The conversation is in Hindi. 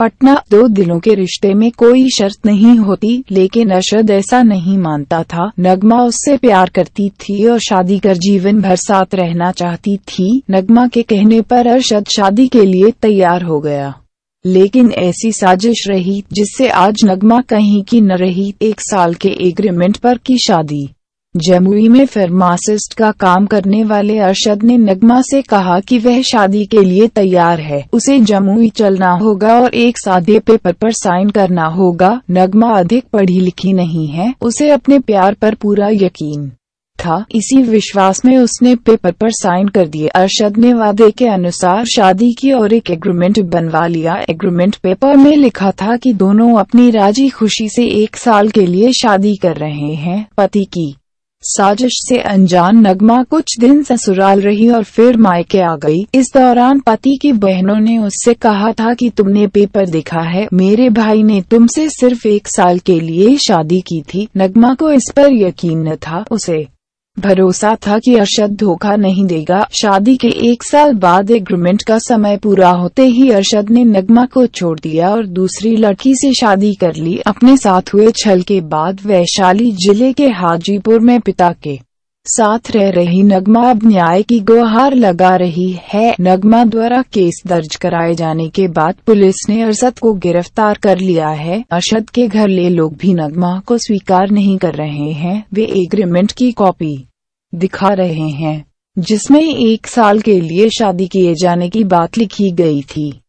पटना दो दिलों के रिश्ते में कोई शर्त नहीं होती लेकिन अरशद ऐसा नहीं मानता था नगमा उससे प्यार करती थी और शादी कर जीवन भर साथ रहना चाहती थी नगमा के कहने पर अरशद शादी के लिए तैयार हो गया लेकिन ऐसी साजिश रही जिससे आज नगमा कहीं की न रही एक साल के एग्रीमेंट पर की शादी जमुई में फार्मासिस्ट का काम करने वाले अरशद ने नगमा से कहा कि वह शादी के लिए तैयार है उसे जमुई चलना होगा और एक सादे पेपर पर साइन करना होगा नगमा अधिक पढ़ी लिखी नहीं है उसे अपने प्यार पर पूरा यकीन था इसी विश्वास में उसने पेपर पर साइन कर दिए अरशद ने वादे के अनुसार शादी की और एक एग्रीमेंट बनवा लिया एग्रीमेंट पेपर में लिखा था कि दोनों अपनी राजी खुशी से एक साल के लिए शादी कर रहे हैं पति की साजिश से अनजान नगमा कुछ दिन ससुराल रही और फिर मायके आ गई इस दौरान पति की बहनों ने उससे कहा था कि तुमने पेपर देखा है मेरे भाई ने तुमसे सिर्फ एक साल के लिए शादी की थी नगमा को इस पर यकीन न था उसे भरोसा था कि अरशद धोखा नहीं देगा शादी के एक साल बाद एग्रीमेंट का समय पूरा होते ही अरशद ने नगमा को छोड़ दिया और दूसरी लड़की से शादी कर ली अपने साथ हुए छल के बाद वैशाली जिले के हाजीपुर में पिता के साथ रह रही नगमा अब न्याय की गुहार लगा रही है नगमा द्वारा केस दर्ज कराए जाने के बाद पुलिस ने अरशद को गिरफ्तार कर लिया है अरशद के घर ले लोग भी नगमा को स्वीकार नहीं कर रहे हैं वे एग्रीमेंट की कॉपी दिखा रहे हैं जिसमें एक साल के लिए शादी किए जाने की बात लिखी गई थी